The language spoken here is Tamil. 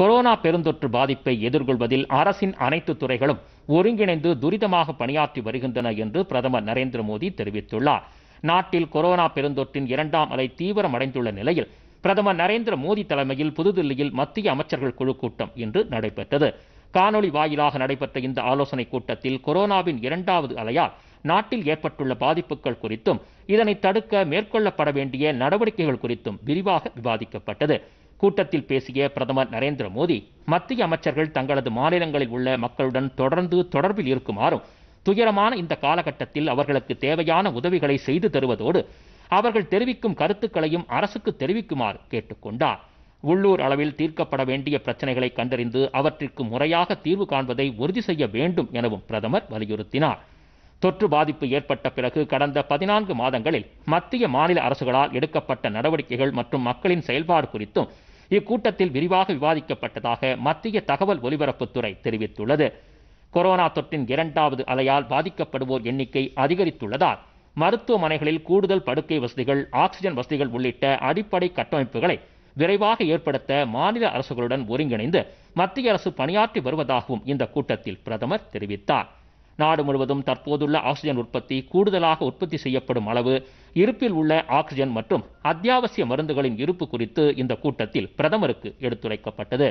கொரோனா பெருந்தொற்று பாதிப்பை எதிர்கொள்வதில் அரசின் அனைத்து துறைகளும் ஒருங்கிணைந்து துரிதமாக பணியாற்றி வருகின்றன என்று பிரதமர் நரேந்திர மோடி தெரிவித்துள்ளார் நாட்டில் கொரோனா பெருந்தொற்றின் இரண்டாம் அலை தீவிரமடைந்துள்ள நிலையில் பிரதமர் நரேந்திர மோடி தலைமையில் புதுதில்லியில் மத்திய அமைச்சர்கள் குழு கூட்டம் இன்று நடைபெற்றது காணொலி வாயிலாக நடைபெற்ற இந்த ஆலோசனைக் கூட்டத்தில் கொரோனாவின் இரண்டாவது அலையால் நாட்டில் ஏற்பட்டுள்ள பாதிப்புகள் குறித்தும் இதனை தடுக்க மேற்கொள்ளப்பட வேண்டிய நடவடிக்கைகள் குறித்தும் விரிவாக விவாதிக்கப்பட்டது கூட்டத்தில் பேசிய பிரதமர் நரேந்திர மோடி மத்திய அமைச்சர்கள் தங்களது மாநிலங்களில் உள்ள மக்களுடன் தொடர்ந்து தொடர்பில் இருக்குமாறும் துயரமான இந்த காலகட்டத்தில் அவர்களுக்கு தேவையான உதவிகளை செய்து தருவதோடு அவர்கள் தெரிவிக்கும் கருத்துக்களையும் அரசுக்கு தெரிவிக்குமாறு கேட்டுக்கொண்டார் உள்ளூர் அளவில் தீர்க்கப்பட வேண்டிய பிரச்சனைகளை கண்டறிந்து அவற்றிற்கு முறையாக தீர்வு காண்பதை உறுதி செய்ய வேண்டும் எனவும் பிரதமர் வலியுறுத்தினார் தொற்று பாதிப்பு ஏற்பட்ட பிறகு கடந்த பதினான்கு மாதங்களில் மத்திய மாநில அரசுகளால் எடுக்கப்பட்ட நடவடிக்கைகள் மற்றும் மக்களின் செயல்பாடு குறித்தும் இக்கூட்டத்தில் விரிவாக விவாதிக்கப்பட்டதாக மத்திய தகவல் ஒலிபரப்புத்துறை தெரிவித்துள்ளது கொரோனா தொற்றின் இரண்டாவது அலையால் பாதிக்கப்படுவோர் எண்ணிக்கை அதிகரித்துள்ளதால் மருத்துவமனைகளில் கூடுதல் படுக்கை வசதிகள் ஆக்சிஜன் வசதிகள் உள்ளிட்ட அடிப்படை கட்டமைப்புகளை விரைவாக ஏற்படுத்த மாநில அரசுகளுடன் ஒருங்கிணைந்து மத்திய அரசு பணியாற்றி வருவதாகவும் இந்த கூட்டத்தில் பிரதமர் தெரிவித்தார் நாடு முழுவதும் தற்போதுள்ள ஆக்சிஜன் உற்பத்தி கூடுதலாக உற்பத்தி செய்யப்படும் அளவு இருப்பில் உள்ள ஆக்சிஜன் மற்றும் அத்தியாவசிய மருந்துகளின் இருப்பு குறித்து இந்த கூட்டத்தில் பிரதமருக்கு எடுத்துரைக்கப்பட்டது